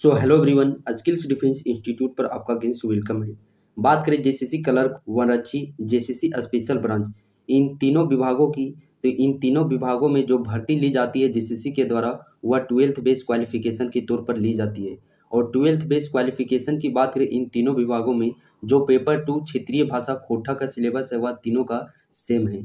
सो hello everyone skills defence institute पर आपका गेंस वेलकम है बात करें जे सी सी क्लर्क वनरक्षी सी स्पेशल ब्रांच इन तीनों विभागों की तो इन तीनों विभागों में जो भर्ती ली जाती है जे सी सी के द्वारा वह ट्वेल्थ बेस क्वालिफिकेशन के तौर पर ली जाती है और ट्वेल्थ बेस क्वालिफिकेशन की बात करें इन तीनों विभागों में जो पेपर टू क्षेत्रीय भाषा खोटा का सिलेबस है वह तीनों का सेम है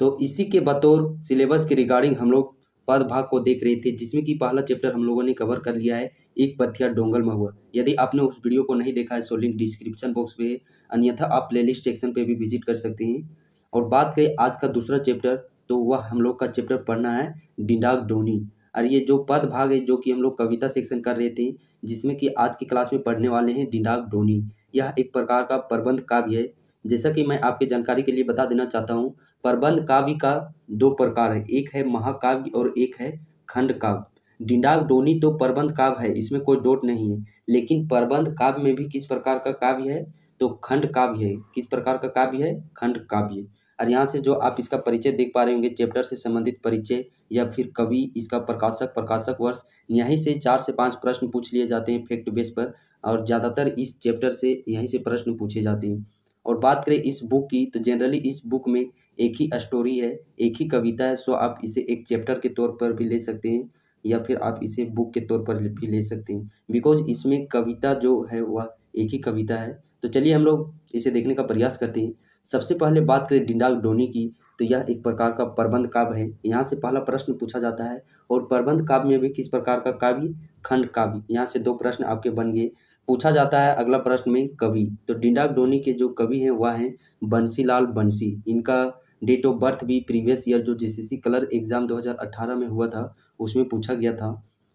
तो इसी के बतौर सिलेबस के रिगार्डिंग हम लोग पद भाग को देख रहे थे जिसमें कि पहला चैप्टर हम लोगों ने कवर कर लिया है एक पथिया डोंगल में हुआ यदि आपने उस वीडियो को नहीं देखा है सो लिंक डिस्क्रिप्शन बॉक्स में है अन्यथा आप प्ले लिस्ट सेक्शन पर भी विजिट कर सकते हैं और बात करें आज का दूसरा चैप्टर तो वह हम लोग का चैप्टर पढ़ना है डिंडाग डोनी और ये जो पद भाग है जो कि हम लोग कविता सेक्शन कर रहे थे जिसमें कि आज की क्लास में पढ़ने वाले हैं डिंडाग डोनी यह एक प्रकार का प्रबंध काव्य है जैसा कि मैं आपकी जानकारी के लिए बता देना चाहता हूँ प्रबंध काव्य का दो प्रकार है एक है महाकाव्य और एक है खंड काव्य डिंडाग डोनी तो प्रबंध काव्य है इसमें कोई डोट नहीं है लेकिन प्रबंध काव्य में भी किस प्रकार का काव्य है तो खंड काव्य है किस प्रकार का काव्य है खंड काव्य और यहाँ से जो आप इसका परिचय देख पा रहे होंगे चैप्टर से संबंधित परिचय या फिर कवि इसका प्रकाशक प्रकाशक वर्ष यहीं से चार से पाँच प्रश्न पूछ लिए जाते हैं फैक्ट बेस पर और ज़्यादातर इस चैप्टर से यहीं से प्रश्न पूछे जाते हैं और बात करें इस बुक की तो जनरली इस बुक में एक ही स्टोरी है एक ही कविता है सो आप इसे एक चैप्टर के तौर पर भी ले सकते हैं या फिर आप इसे बुक के तौर पर भी ले सकते हैं बिकॉज इसमें कविता जो है वह एक ही कविता है तो चलिए हम लोग इसे देखने का प्रयास करते हैं सबसे पहले बात करें डिंडाल डोनी की तो यह एक प्रकार का प्रबंध काव्य है यहाँ से पहला प्रश्न पूछा जाता है और प्रबंध काव्य में भी किस प्रकार का काव्य खंड काव्य यहाँ से दो प्रश्न आपके बन गए पूछा जाता है अगला प्रश्न में कवि तो डिंडाक डोनी के जो कवि हैं वह हैं बंसीलाल बंसी इनका डेट ऑफ बर्थ भी प्रीवियस ईयर जो जे कलर एग्जाम 2018 में हुआ था उसमें पूछा गया था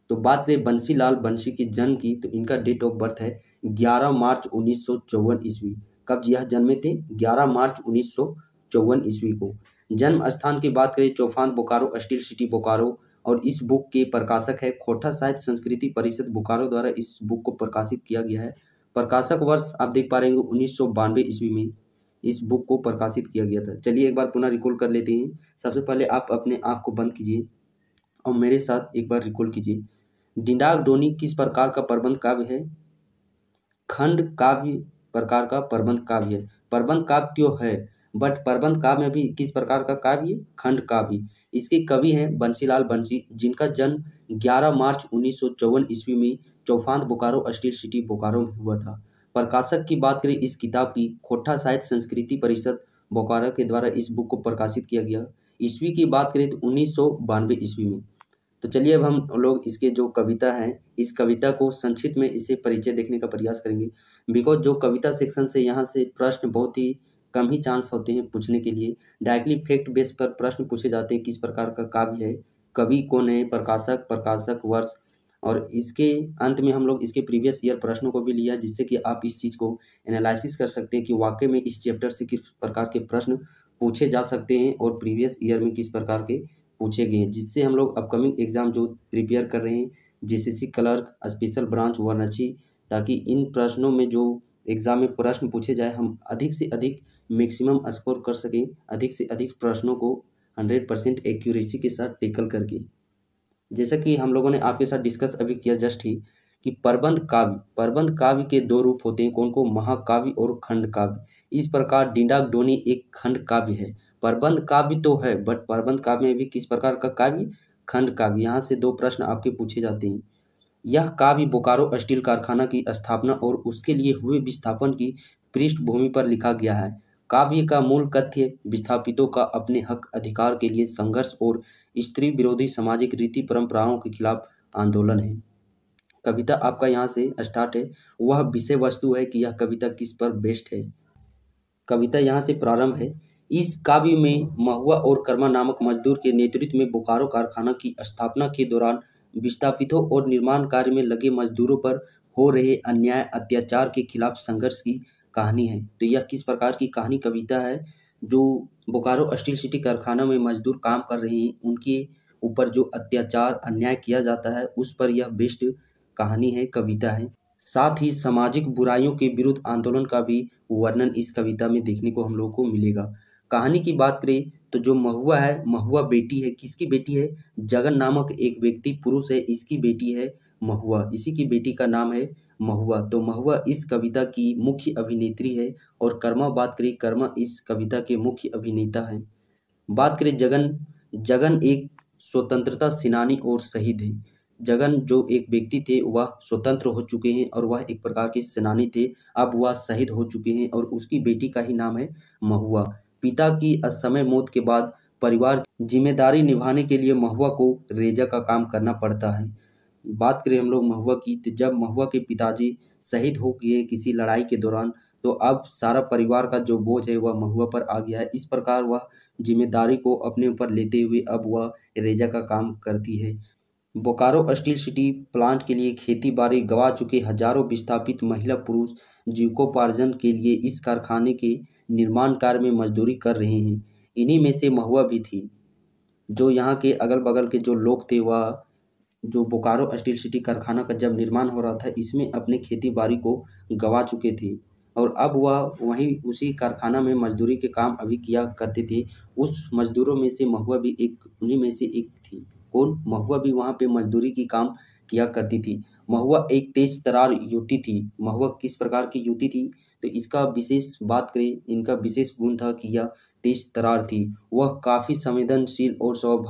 तो बात करें बंसी लाल बंसी के जन्म की तो इनका डेट ऑफ बर्थ है 11 मार्च उन्नीस ईस्वी कब यह जन्मे थे 11 मार्च उन्नीस ईस्वी को जन्म स्थान की बात करें चौफान बोकारो स्टील सिटी बोकारो और इस बुक के प्रकाशक है खोटा साहित्य संस्कृति परिषद बोकारो द्वारा इस बुक को प्रकाशित किया गया है प्रकाशक वर्ष आप देख पा रहे हैं उन्नीस ईस्वी में इस बुक को प्रकाशित किया गया था चलिए एक बार पुनः रिकॉल कर लेते हैं सबसे पहले आप अपने आँख को बंद कीजिए और मेरे साथ एक बार रिकॉल कीजिए डिंडाक डोनी किस प्रकार का प्रबंध काव्य है खंड काव्य प्रकार का प्रबंध काव्य है प्रबंध काव्य तो है बट प्रबंध काव्य में भी किस प्रकार का काव्य खंड काव्य इसके कवि हैं बंसीलाल बंसी जिनका जन्म 11 मार्च उन्नीस ईस्वी में चौफान बोकारो स्टील सिटी बोकारो में हुआ था प्रकाशक की बात करें इस किताब की खोटा साहित्य संस्कृति परिषद बोकारो के द्वारा इस बुक को प्रकाशित किया गया ईस्वी की बात करें तो उन्नीस ईस्वी में तो चलिए अब हम लोग इसके जो कविता है इस कविता को संक्षिप्त में इसे परिचय देखने का प्रयास करेंगे बिकॉज जो कविता सेक्शन से यहाँ से प्रश्न बहुत ही कम ही चांस होते हैं पूछने के लिए डायरेक्टली फैक्ट बेस पर प्रश्न पूछे जाते हैं किस प्रकार का काव्य है कवि कौन है प्रकाशक प्रकाशक वर्ष और इसके अंत में हम लोग इसके प्रीवियस ईयर प्रश्नों को भी लिया जिससे कि आप इस चीज़ को एनालिसिस कर सकते हैं कि वाकई में इस चैप्टर से किस प्रकार के प्रश्न पूछे जा सकते हैं और प्रीवियस ईयर में किस प्रकार के पूछे गए हैं जिससे हम लोग अपकमिंग एग्ज़ाम जो प्रिपेयर कर रहे हैं C clerk special branch Varanasi ताकि इन प्रश्नों में जो एग्ज़ाम में प्रश्न पूछे जाए हम अधिक से अधिक मैक्सिमम स्कोर कर सकें अधिक से अधिक प्रश्नों को हंड्रेड परसेंट एक्यूरेसी के साथ टेकल करके जैसा कि हम लोगों ने आपके साथ डिस्कस अभी किया जस्ट ही कि प्रबंध काव्य प्रबंध काव्य के दो रूप होते हैं कौन को महाकाव्य और खंड काव्य इस प्रकार डिंडाक डोनी एक खंड काव्य है प्रबंध काव्य तो है बट प्रबंध काव्य में भी किस प्रकार का काव्य खंड काव्य यहाँ से दो प्रश्न आपके पूछे जाते हैं यह काव्य बोकारो स्टील कारखाना की स्थापना और उसके लिए हुए विस्थापन की पृष्ठभूमि पर लिखा गया है काव्य का मूल कथ्य विस्थापितों का अपने हक अधिकार के लिए संघर्ष और स्त्री विरोधी सामाजिक रीति परंपराओं के खिलाफ आंदोलन है कविता आपका यहाँ से स्टार्ट है वह विषय वस्तु है कि यह कविता किस पर बेस्ट है कविता यहाँ से प्रारंभ है इस काव्य में महुआ और कर्मा नामक मजदूर के नेतृत्व में बोकारो कारखाना की स्थापना के दौरान विस्थापितों और निर्माण कार्य में लगे मजदूरों पर हो रहे अन्याय अत्याचार के खिलाफ संघर्ष की कहानी है तो यह किस प्रकार की कहानी कविता है जो बोकारो स्टील सिटी कारखाना में मजदूर काम कर रहे हैं उनके ऊपर जो अत्याचार अन्याय किया जाता है उस पर यह बेस्ट कहानी है कविता है साथ ही सामाजिक बुराइयों के विरुद्ध आंदोलन का भी वर्णन इस कविता में देखने को हम लोगों को मिलेगा कहानी की बात करें तो जो महुआ है महुआ बेटी है किसकी बेटी है जगन नामक एक व्यक्ति पुरुष है इसकी बेटी है महुआ इसी की बेटी का नाम है महुआ तो महुआ इस कविता की मुख्य अभिनेत्री है और कर्मा बात करें कर्मा इस कविता के मुख्य अभिनेता है बात करें जगन जगन एक स्वतंत्रता सेनानी और शहीद है जगन जो एक व्यक्ति थे वह स्वतंत्र हो चुके हैं और वह एक प्रकार के सेनानी थे अब वह शहीद हो चुके हैं और उसकी बेटी का ही नाम है महुआ पिता की असमय मौत के बाद परिवार जिम्मेदारी निभाने के लिए महुआ को रेजा का काम करना पड़ता है बात करें हम लोग महुआ की तो जब महुआ के पिताजी शहीद हो गए किसी लड़ाई के दौरान तो अब सारा परिवार का जो बोझ है वह महुआ पर आ गया है इस प्रकार वह जिम्मेदारी को अपने ऊपर लेते हुए अब वह रेजा का काम करती है बोकारो स्टील सिटी प्लांट के लिए खेती बाड़ी गवा चुके हजारों विस्थापित महिला पुरुष जीविकोपार्जन के लिए इस कारखाने के निर्माण कार्य में मजदूरी कर रहे हैं इन्हीं में से महुआ भी थी जो यहाँ के अगल बगल के जो लोग थे वह जो बोकारो स्टील सिटी कारखाना का जब निर्माण हो रहा था इसमें अपने खेती बाड़ी को गंवा चुके थे और अब वह वहीं उसी कारखाना में मजदूरी के काम अभी किया करते थे उस मजदूरों में से महुआ भी एक उन्हीं में से एक थी कौन महुआ भी वहाँ पे मजदूरी की काम किया करती थी महुआ एक तेज तरार युवती थी महुआ किस प्रकार की युवती थी तो इसका विशेष बात करें इनका विशेष गुण था कि यह तेज तरार थी वह काफ़ी संवेदनशील और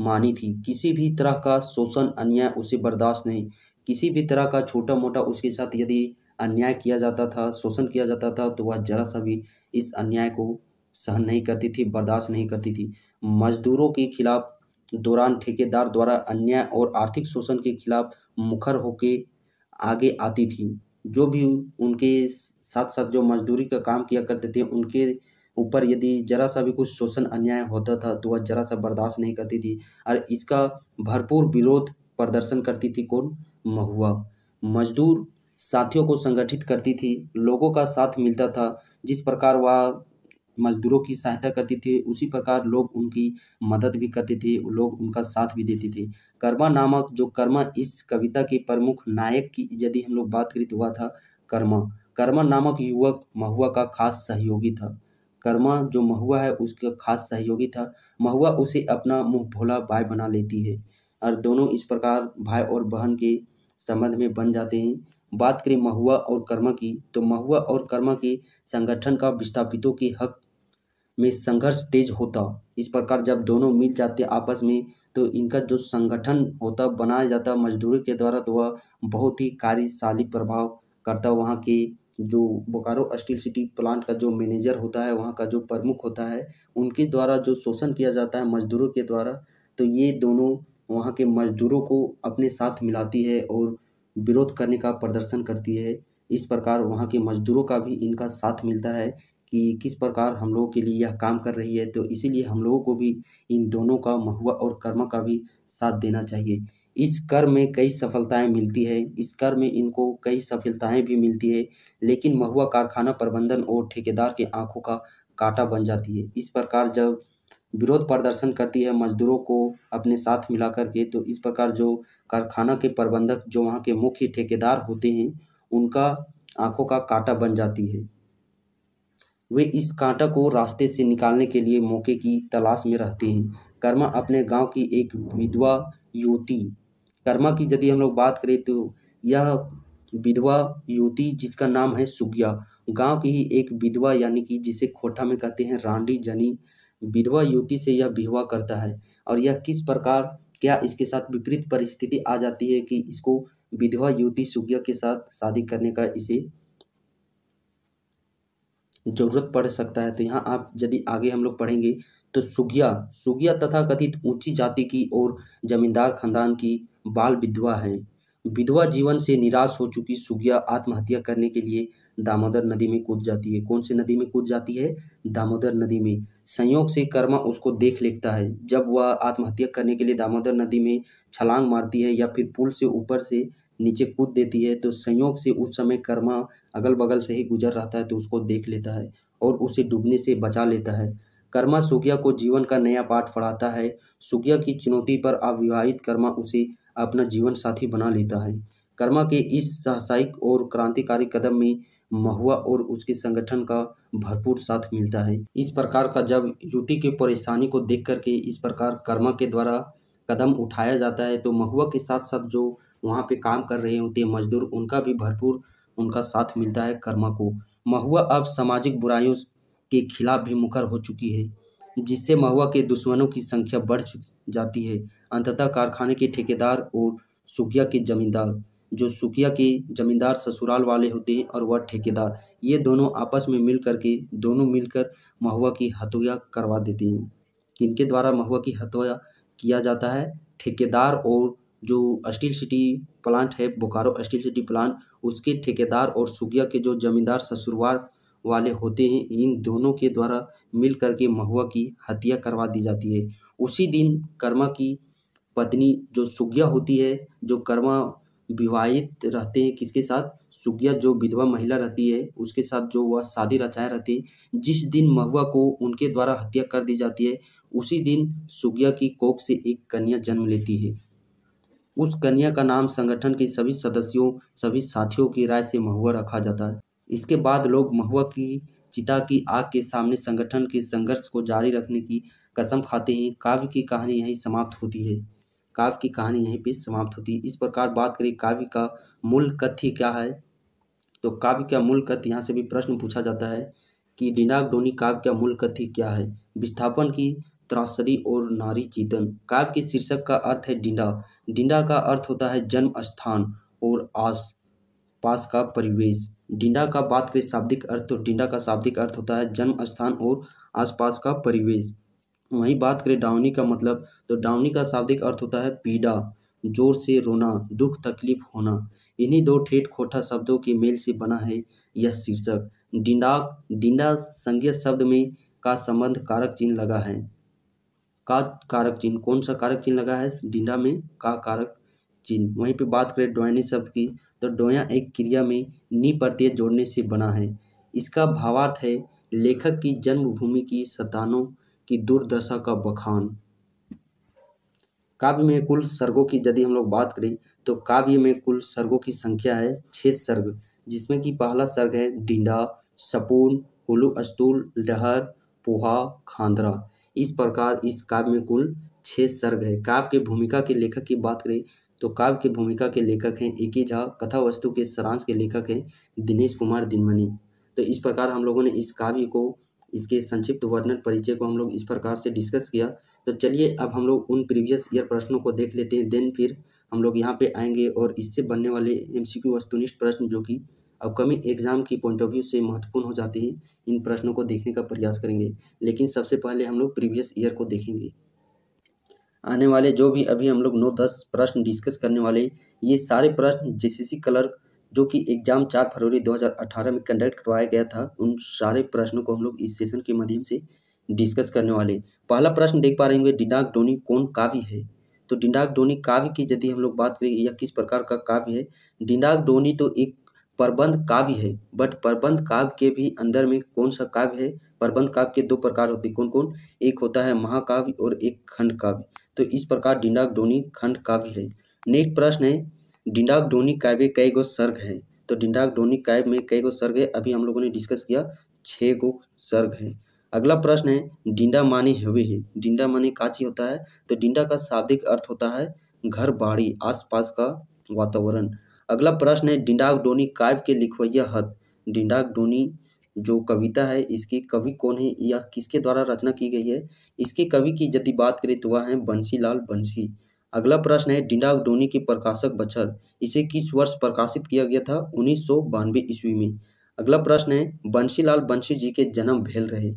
मानी थी किसी भी तरह का शोषण अन्याय उसे बर्दाश्त नहीं किसी भी तरह का छोटा मोटा उसके साथ यदि अन्याय किया जाता था शोषण किया जाता था तो वह जरा सा भी इस अन्याय को सहन नहीं करती थी बर्दाश्त नहीं करती थी मजदूरों के खिलाफ दौरान ठेकेदार द्वारा अन्याय और आर्थिक शोषण के खिलाफ मुखर होकर आगे आती थी जो भी उनके साथ साथ जो मजदूरी का काम किया करते थे उनके ऊपर यदि जरा सा भी कुछ शोषण अन्याय होता था तो वह जरा सा बर्दाश्त नहीं करती थी और इसका भरपूर विरोध प्रदर्शन करती थी कौन महुआ मजदूर साथियों को संगठित करती थी लोगों का साथ मिलता था जिस प्रकार वह मज़दूरों की सहायता करती थी उसी प्रकार लोग उनकी मदद भी करते थे लोग उनका साथ भी देते थे कर्मा नामक जो कर्मा इस कविता के प्रमुख नायक की यदि हम लोग बात करें तो वह था कर्मा कर्मा नामक युवक महुआ का खास सहयोगी था कर्मा जो महुआ है उसका खास सहयोगी था महुआ उसे अपना मुँह भोला भाई बना लेती है और दोनों इस प्रकार भाई और बहन के संबंध में बन जाते हैं बात करें महुआ और कर्मा की तो महुआ और कर्मा के संगठन का विस्थापितों के हक में संघर्ष तेज होता इस प्रकार जब दोनों मिल जाते आपस में तो इनका जो संगठन होता बनाया जाता मजदूरों के द्वारा तो वह बहुत ही कार्यशाली प्रभाव करता वहाँ के जो बोकारो स्टील सिटी प्लांट का जो मैनेजर होता है वहाँ का जो प्रमुख होता है उनके द्वारा जो शोषण किया जाता है मजदूरों के द्वारा तो ये दोनों वहाँ के मजदूरों को अपने साथ मिलाती है और विरोध करने का प्रदर्शन करती है इस प्रकार वहाँ के मजदूरों का भी इनका साथ मिलता है कि किस प्रकार हम लोगों के लिए यह काम कर रही है तो इसीलिए हम लोगों को भी इन दोनों का महुआ और कर्म का भी साथ देना चाहिए इस कर्म में कई सफलताएं मिलती है इस कर में इनको कई सफलताएं भी मिलती है लेकिन महुआ कारखाना प्रबंधन और ठेकेदार के आंखों का कांटा बन जाती है इस प्रकार जब विरोध प्रदर्शन करती है मजदूरों को अपने साथ मिला करके तो इस प्रकार जो कारखाना के प्रबंधक जो वहाँ के मुख्य ठेकेदार होते हैं उनका आंखों का कांटा बन जाती है वे इस कांटा को रास्ते से निकालने के लिए मौके की तलाश में रहते हैं कर्मा अपने गांव की एक विधवा युवती कर्मा की यदि हम लोग बात करें तो यह विधवा युवती जिसका नाम है सुग्या गांव की ही एक विधवा यानी कि जिसे खोटा में कहते हैं रांडी जनी विधवा युवती से यह विवाह करता है और यह किस प्रकार क्या इसके साथ विपरीत परिस्थिति आ जाती है कि इसको विधवा युवती सुग्या के साथ शादी करने का इसे ज़रूरत पड़ सकता है तो यहाँ आप यदि आगे हम लोग पढ़ेंगे तो सुगिया सुगिया तथा कथित ऊंची जाति की और जमींदार खानदान की बाल विधवा हैं विधवा जीवन से निराश हो चुकी सुगिया आत्महत्या करने के लिए दामोदर नदी में कूद जाती है कौन से नदी में कूद जाती है दामोदर नदी में संयोग से कर्मा उसको देख लेता है जब वह आत्महत्या करने के लिए दामोदर नदी में छलांग मारती है या फिर पुल से ऊपर से नीचे कूद देती है तो संयोग से उस समय कर्मा अगल बगल से ही गुजर रहता है तो उसको देख लेता है और उसे डूबने से बचा लेता है कर्मा सुगिया को जीवन का नया पाठ पढ़ाता है सुगिया की चुनौती पर अविवाहित कर्मा उसे अपना जीवन साथी बना लेता है कर्मा के इस साहसायिक और क्रांतिकारी कदम में महुआ और उसके संगठन का भरपूर साथ मिलता है इस प्रकार का जब युति की परेशानी को देख करके इस प्रकार कर्मा के द्वारा कदम उठाया जाता है तो महुआ के साथ साथ जो वहाँ पे काम कर रहे होते हैं मजदूर उनका भी भरपूर उनका साथ मिलता है कर्मा को महुआ अब सामाजिक बुराइयों के खिलाफ भी मुखर हो चुकी है जिससे महुआ के दुश्मनों की संख्या बढ़ जाती है अंततः कारखाने के ठेकेदार और सुखिया के जमींदार जो सुखिया के जमींदार ससुराल वाले होते हैं और वह ठेकेदार ये दोनों आपस में मिल करके दोनों मिलकर महुआ की हत्या करवा देते हैं इनके द्वारा महुआ की हत्या किया जाता है ठेकेदार और जो स्टील सिटी प्लांट है बोकारो स्टील सिटी प्लांट उसके ठेकेदार और सुगिया के जो जमींदार ससुरवार वाले होते हैं इन दोनों के द्वारा मिल करके महुआ की हत्या करवा दी जाती है उसी दिन कर्मा की पत्नी जो सुगिया होती है जो कर्मा विवाहित रहते हैं किसके साथ सुगिया जो विधवा महिला रहती है उसके साथ जो वह शादी रचाए रहती है जिस दिन महुआ को उनके द्वारा हत्या कर दी जाती है उसी दिन सुगिया की कोख से एक कन्या जन्म लेती है उस कन्या का नाम संगठन के सभी सदस्यों सभी साथियों की राय से महुआ रखा जाता है इसके बाद लोग महुआ की चिता की आग के सामने संगठन के संघर्ष को जारी रखने की कसम खाते हैं काव्य की कहानी यहीं समाप्त होती है काव्य की कहानी यहीं पे समाप्त होती है इस प्रकार बात करें काव्य का मूल कथ्य क्या है तो काव्य का मूल कथ्य यहाँ से भी प्रश्न पूछा जाता है कि डोनी काव्य का मूल कथ्य क्या है विस्थापन की त्रासदी और नारी चेतन काव्य के शीर्षक का अर्थ है डिंडा डिंडा का अर्थ होता है जन्म स्थान और आस पास का परिवेश डिंडा का बात करें शाब्दिक अर्थ तो डिंडा का शाब्दिक अर्थ होता है जन्म स्थान और आसपास का परिवेश वहीं बात करें डाउनी का मतलब तो डाउनी का शाब्दिक अर्थ होता है पीड़ा जोर से रोना दुख तकलीफ होना इन्हीं दो ठेठ खोटा शब्दों के मेल से बना है यह शीर्षक डिंडा डिंडा संज्ञा शब्द में का संबंध कारक चिन्ह लगा है का कारक चिन्ह कौन सा कारक चिन्ह लगा है डिंडा में का कारक चिन्ह वहीं पे बात करें डोयने शब्द की तो डोया एक क्रिया में नी प्रत्यय जोड़ने से बना है इसका भावार्थ है लेखक की जन्मभूमि की संतानों की दुर्दशा का बखान काव्य में कुल सर्गों की यदि हम लोग बात करें तो काव्य में कुल सर्गों की संख्या है छः सर्ग जिसमें कि पहला सर्ग है डिंडा सपून हुलू अस्तूल डहर पोहा खांदरा इस प्रकार इस काव्य में कुल छः सर्ग है काव्य के भूमिका के लेखक की बात करें तो काव्य के भूमिका के लेखक हैं ए के झा कथा वस्तु के सारांश के लेखक हैं दिनेश कुमार दिनमणि तो इस प्रकार हम लोगों ने इस काव्य को इसके संक्षिप्त वर्णन परिचय को हम लोग इस प्रकार से डिस्कस किया तो चलिए अब हम लोग उन प्रीवियस ईयर प्रश्नों को देख लेते हैं देन फिर हम लोग यहाँ पे आएंगे और इससे बनने वाले एमसीक्यू वस्तुनिष्ठ प्रश्न जो कि अपकमिंग एग्जाम की पॉइंट ऑफ व्यू से महत्वपूर्ण हो जाती है इन प्रश्नों को देखने का प्रयास करेंगे लेकिन सबसे पहले हम लोग प्रीवियस ईयर को देखेंगे आने वाले जो भी अभी हम लोग नौ दस प्रश्न डिस्कस करने वाले ये सारे प्रश्न जेसीसी क्लर्क जो कि एग्जाम चार फरवरी 2018 में कंडक्ट करवाया गया था उन सारे प्रश्नों को हम लोग इस सेशन के माध्यम से डिस्कस करने वाले पहला प्रश्न देख पा रहे होंगे डिंडाक डोनी कौन काव्य है तो डिंडाक डोनी काव्य की यदि हम लोग बात करें या किस प्रकार का काव्य है डिंडाक डोनी तो एक प्रबंध काव्य है बट प्रबंध काव्य के भी अंदर में कौन सा काव्य है प्रबंध काव्य के दो प्रकार होते हैं कौन कौन एक होता है महाकाव्य और एक खंड काव्य तो इस प्रकार डिंडाक डोनी खंड काव्य है नेक्स्ट प्रश्न है डिंडाक डोनी काव्य कई गो सर्ग है तो डिंडाक डोनी काव्य में कई गो सर्ग है अभी हम लोगों ने डिस्कस किया छः गो सर्ग है अगला प्रश्न है डिंडा माने हुए है डिंडा माने काची होता है तो डिंडा का शाब्दिक अर्थ होता है घर बाड़ी आसपास का वातावरण अगला प्रश्न है डिंडाक डोनी काव्य के लिखवैया हद डिंडाक डोनी जो कविता है इसके कवि कौन है यह किसके द्वारा रचना की गई है इसके कवि की यदि बात करें तो वह है बंसी लाल बंसी अगला प्रश्न है डिंडाक डोनी के प्रकाशक बच्छर इसे किस वर्ष प्रकाशित किया गया था उन्नीस सौ बानवे ईस्वी में अगला प्रश्न है बंसीलाल बंसी जी के जन्म भेल रहे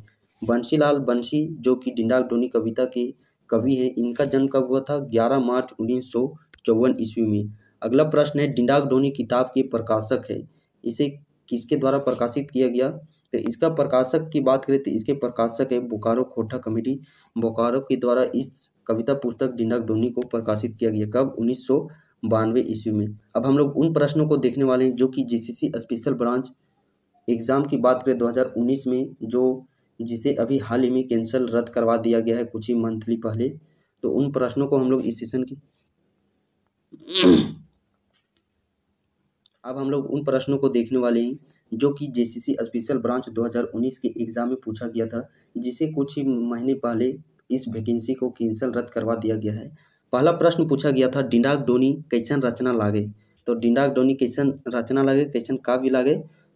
बंसीलाल बंसी जो कि डिंडाक डोनी कविता के कवि हैं इनका जन्म कब हुआ था 11 मार्च उन्नीस सौ चौवन ईस्वी में अगला प्रश्न है डिंडाक डोनी किताब के प्रकाशक है इसे किसके द्वारा प्रकाशित किया गया तो इसका प्रकाशक की बात करें तो इसके प्रकाशक है बोकारो खोटा कमेटी बोकारो के द्वारा इस कविता पुस्तक डिंडाक डोनी को प्रकाशित किया गया कब उन्नीस सौ बानवे ईस्वी में अब हम लोग उन प्रश्नों को देखने वाले हैं जो कि जीसीसी स्पेशल ब्रांच एग्ज़ाम की बात करें 2019 में जो जिसे अभी हाल ही में कैंसिल रद्द करवा दिया गया है कुछ ही मंथली पहले तो उन प्रश्नों को हम लोग इस सेशन की अब हम लोग उन प्रश्नों को देखने वाले हैं जो कि जे स्पेशल ब्रांच 2019 के एग्ज़ाम में पूछा गया था जिसे कुछ ही महीने पहले इस वैकेंसी को कैंसिल रद्द करवा दिया गया है पहला प्रश्न पूछा गया था डिंडाक डोनी कैसन रचना लागे तो डिंडाक डोनी कैसन रचना लागे कैसन काव्य लागे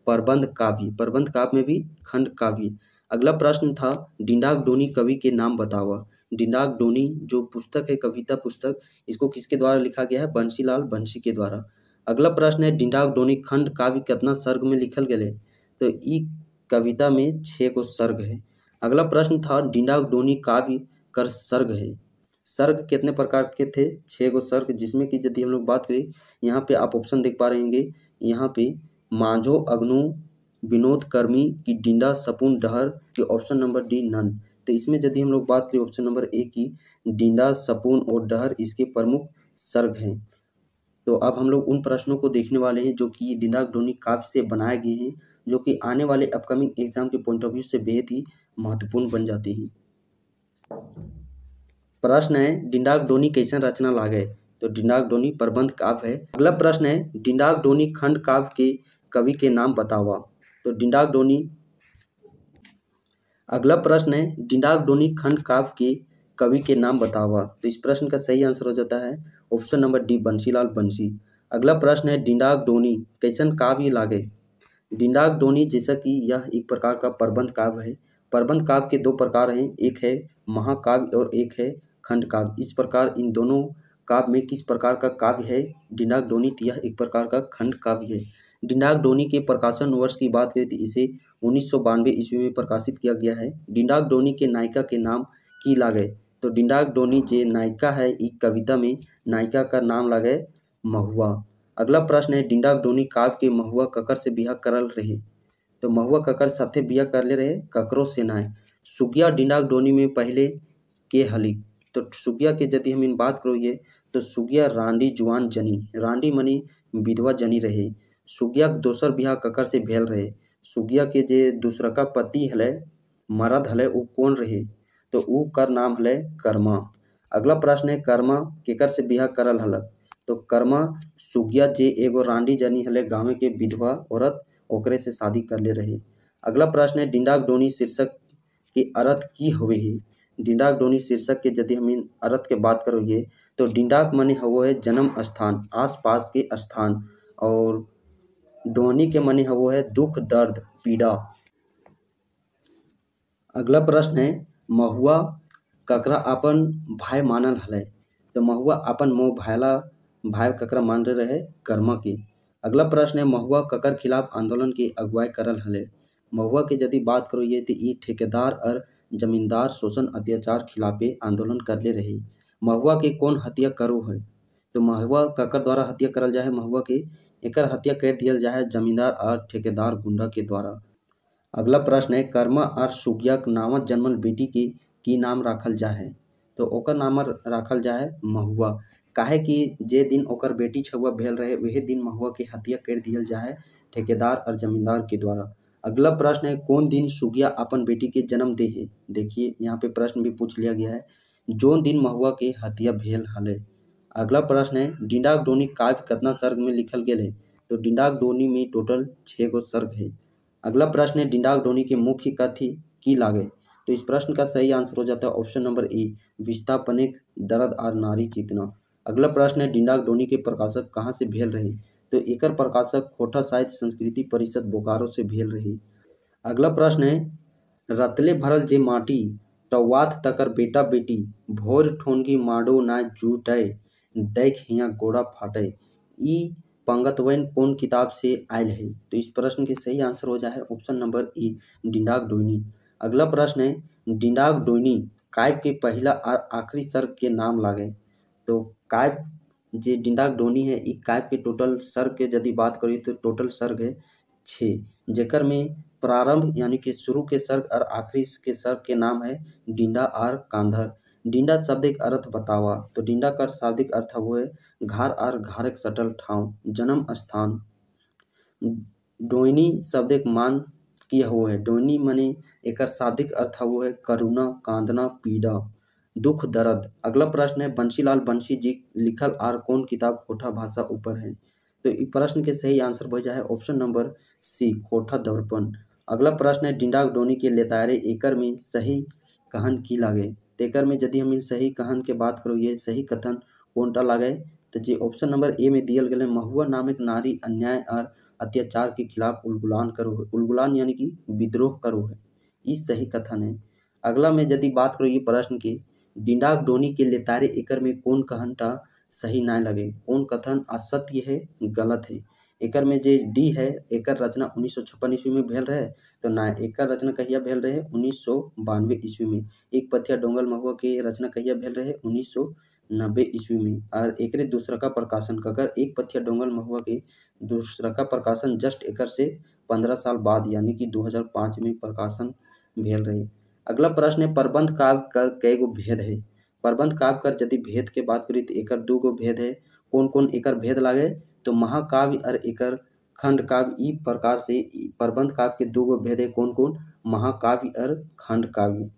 प्रबंध काव्य प्रबंध काव्य में भी खंड काव्य अगला प्रश्न था डिंडाक डोनी कवि के नाम बतावा डिंडाक डोनी जो पुस्तक है कविता पुस्तक इसको किसके द्वारा लिखा गया है बंसीलाल बंसी के द्वारा अगला प्रश्न है डिंडाक डोनी खंड काव्य कितना सर्ग में लिखल गए तो ई कविता में छः को सर्ग है अगला प्रश्न था डिंडाक डोनी काव्य कर सर्ग है सर्ग कितने प्रकार के थे छः गो सर्ग जिसमें कि यदि हम लोग बात करें यहाँ पे आप ऑप्शन देख पा रहेंगे यहाँ पे मांझो अग्नो विनोद कर्मी की डिंडा सपून डहर के ऑप्शन नंबर डी नन तो इसमें यदि हम लोग बात करें ऑप्शन नंबर ए की डिंडा सपून और डहर इसके प्रमुख सर्ग हैं तो अब हम लोग उन प्रश्नों को देखने वाले हैं जो कि दिनाक डोनी काव्य से बनाए गए हैं जो कि आने वाले अपकमिंग एग्जाम के पॉइंट ऑफ व्यू से बेहद ही महत्वपूर्ण बन जाते हैं प्रश्न है डिंडाक डोनी कैसे रचना लागे तो डिंडाक डोनी प्रबंध काव्य है अगला प्रश्न है डिंडाक डोनी खंड काव्य के कवि के नाम बतावा तो डिंडाक डोनी अगला प्रश्न है डिंडाक डोनी खंड काव्य के कवि के नाम बतावा तो इस प्रश्न का सही आंसर हो जाता है ऑप्शन नंबर डी बंसीलाल बंसी अगला प्रश्न है डिंडाग डोनी कैसन काव्य लागे डिंडाग डोनी जैसा कि यह एक प्रकार का प्रबंध काव्य है प्रबंध काव्य के दो प्रकार हैं एक है महाकाव्य और एक है खंड काव्य इस प्रकार इन दोनों काव्य में किस प्रकार का काव्य है डिंडाग डोनी तो यह एक प्रकार का खंड काव्य है डिंडाग डोनी के प्रकाशन वर्ष की बात करें तो इसे उन्नीस सौ बानवे ईस्वी में प्रकाशित किया गया है डिंडाग डोनी के नायिका के नाम की लागे तो डिंडाग डोनी जे नायिका है एक कविता में नायिका का नाम लगे महुआ अगला प्रश्न है डिंडा डोनी काव्य के महुआ ककर से बिहा करल रहे तो महुआ ककर साथे कर ले रहे ककरो से ना है सुगिया डिंडा डोनी में पहले के हली तो सुगिया के यदि हम इन बात करोगे तो सुगिया रांडी जुआन जनी रांडी मनी विधवा जनी रहे सुगिया दोसर ब्याह ककर से भेल रहे सुगिया के जे का पति हल मरद हल वो कौन रहे तो ऊ कर नाम हल कर्मा अगला प्रश्न है कर्मा केकर से ब्याह करल हल तो कर्मा सुगिया जे एगो रांडी जनी हले गाँव के विधवा औरत ओकरे से शादी कर ले रहे अगला प्रश्न है डिंडाक डोनी शीर्षक के अर्थ की हुए है डिंडाक डोनी शीर्षक के यदि हम इन अर्थ के बात करोगे तो डिंडाक मने हवो है जन्म स्थान आसपास के स्थान और डोनी के मने हवो है दुख दर्द पीड़ा अगला प्रश्न है महुआ ककरा अपन भाई मानल हल तो महुआ अपन मोह भाईला भाई ककरा मान रहे रहे कर्मा के अगला प्रश्न है महुआ ककर खिलाफ आंदोलन की अगुवाई करल हल महुआ के यदि बात करो ये तो ई ठेकेदार और जमींदार शोषण अत्याचार खिलाफे आंदोलन करले रही महुआ के कौन हत्या करो है तो महुआ ककर द्वारा हत्या करल जाए महुआ के एक हत्या कर दिया जाए जमींदार और ठेकेदार गुंडा के द्वारा अगला प्रश्न है कर्मा और सुगिया नामक जन्मल बेटी की की नाम रखल जा है तो ओकर नाम राखल जा है महुआ काहे कि जे दिन ओकर बेटी छुआ भेल रहे वही दिन महुआ के हत्या कर दिया जा है ठेकेदार और जमींदार के द्वारा अगला प्रश्न है कौन दिन सुगिया अपन बेटी के जन्म दे है देखिए यहाँ पे प्रश्न भी पूछ लिया गया है जो दिन महुआ के हत्या भेल हल अगला प्रश्न है डिंडाक डोनी काव्य कितना सर्ग में लिखल गया है तो डिंडाक डोनी में टोटल छः गो सर्ग है अगला प्रश्न है डिंडाक डोनी के मुख्य कथी की लागे तो इस प्रश्न का सही आंसर हो जाता है ऑप्शन नंबर ए विस्थापनिक दर्द और नारी चेतना अगला प्रश्न है डिंडाक डोनी के प्रकाशक कहाँ से भेल रहे तो एकर प्रकाशक खोटा साहित्य संस्कृति परिषद बोकारो से भेल रहे अगला प्रश्न है रतले भरल जे माटी टवात तकर बेटा बेटी भोर ठोनगी माडो ना जूटे देख हिया गोड़ा फाटे ई पंगतवैन कौन किताब से आयल है तो इस प्रश्न के सही आंसर हो जाए ऑप्शन नंबर ए डिंडाक डोनी अगला प्रश्न है डिंडाग डोनी काव्य के पहला और आखिरी सर्ग के नाम लागे तो काव्य जो डिंडाग डोनी है इस काव्य के टोटल सर्ग के यदि बात करी तो टोटल सर्ग है छः जेकर में प्रारंभ यानी कि शुरू के सर्ग और आखिरी के सर्ग के नाम है डिंडा और कांधर डिंडा शब्दिक अर्थ बतावा तो डिंडा का शाब्दिक अर्थ वो है घर और एक सटल ठाव जन्म स्थान डोइनी शब्द एक मान किया हुआ है डोनी मने एकर शाब्दिक अर्थ हुआ है करुणा कांदना पीड़ा दुख दर्द अगला प्रश्न है बंशीलाल बंशी जी लिखल आर कौन किताब खोटा भाषा ऊपर है तो इस प्रश्न के सही आंसर हो जाए ऑप्शन नंबर सी खोटा दर्पण अगला प्रश्न है डिंडाक डोनी के लेतारे एकर में सही कहन की लागे तेकर में यदि हम सही कहन के बात करो ये सही कथन टा लागे तो जी ऑप्शन नंबर ए में दिया गया है महुआ नामक नारी अन्याय और अत्याचार के खिलाफ उलगुलान करो है उलगुलान यानी कि विद्रोह करो है इस सही कथन है अगला में यदि बात करो ये प्रश्न की डिंडाक डोनी के लेतारे एकर में कौन कहनटा सही ना लगे कौन कथन असत्य है गलत है एकर में जे डी है एकर रचना उन्नीस सौ छप्पन ईस्वी में भेल रहे तो ना एकर रचना कहिया भेल रहे उन्नीस सौ बानवे ईस्वी में एक पथिया डोंगल महुआ के रचना कहिया भेल रहे उन्नीस सौ नब्बे ईस्वी में और एक दूसरा का प्रकाशन ककर एक पथिया डोंगल महुआ के दूसरा का प्रकाशन जस्ट एकर से पंद्रह साल बाद यानी कि 2005 में प्रकाशन भेल रहे अगला प्रश्न है प्रबंध काव्य कर कई गो भेद है प्रबंध काव्य कर यदि भेद के बात करी तो एकर दू गो भेद है कौन कौन एकर भेद लागे तो महाकाव्य और एकर खंड काव्य इस प्रकार से प्रबंध काव्य के दू गो भेद है कौन कौन महाकाव्य और खंड काव्य